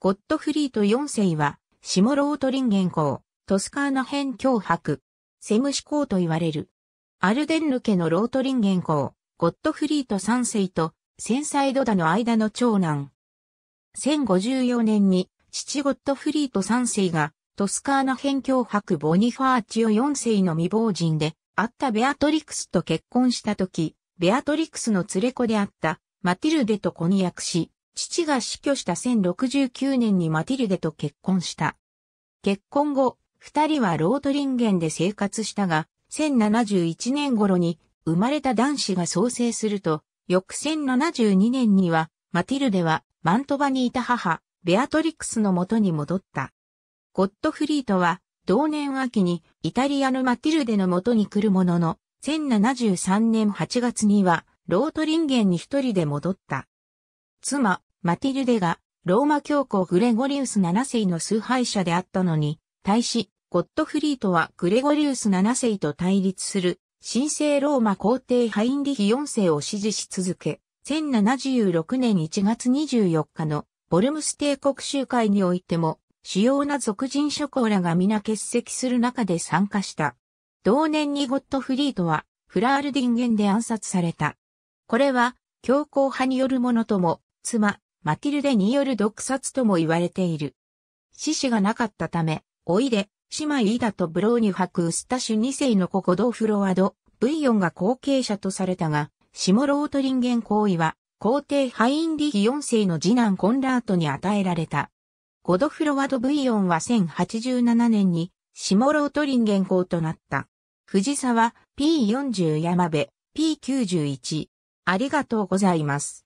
ゴットフリート4世は、下ロートリンゲン公、トスカーナ編脅迫、セムシ公と言われる。アルデンヌ家のロートリンゲン公、ゴットフリート3世と、センサイドダの間の長男。1054年に、父ゴットフリート3世が、トスカーナ辺境博。ボニファーチオ4世の未亡人で、あったベアトリクスと結婚した時、ベアトリクスの連れ子であった、マティルデと婚約し、父が死去した1069年にマティルデと結婚した。結婚後、二人はロートリンゲンで生活したが、1071年頃に生まれた男子が創生すると、翌1072年には、マティルデはマントバにいた母、ベアトリクスの元に戻った。ゴットフリートは、同年秋にイタリアのマティルデの元に来るものの、1073年8月には、ロートリンゲンに一人で戻った。妻、マティルデが、ローマ教皇グレゴリウス7世の崇拝者であったのに、対し、ゴットフリートはグレゴリウス7世と対立する、神聖ローマ皇帝ハインリヒ4世を支持し続け、1076年1月24日のボルムス帝国集会においても、主要な俗人諸侯らが皆欠席する中で参加した。同年にゴットフリートは、フラールディンゲンで暗殺された。これは、強硬派によるものとも、妻、マティルデによる毒殺とも言われている。死死がなかったため、おいで、姉妹イダとブローニュ博ウスタシュ2世の子ゴドフロワド、ブイヨンが後継者とされたが、シモロートリンゲン行為は、皇帝ハインリヒ4世の次男コンラートに与えられた。ゴドフロワド・ブイヨンは1087年に、シモロートリンゲン公となった。藤沢 P40 山部 P91。ありがとうございます。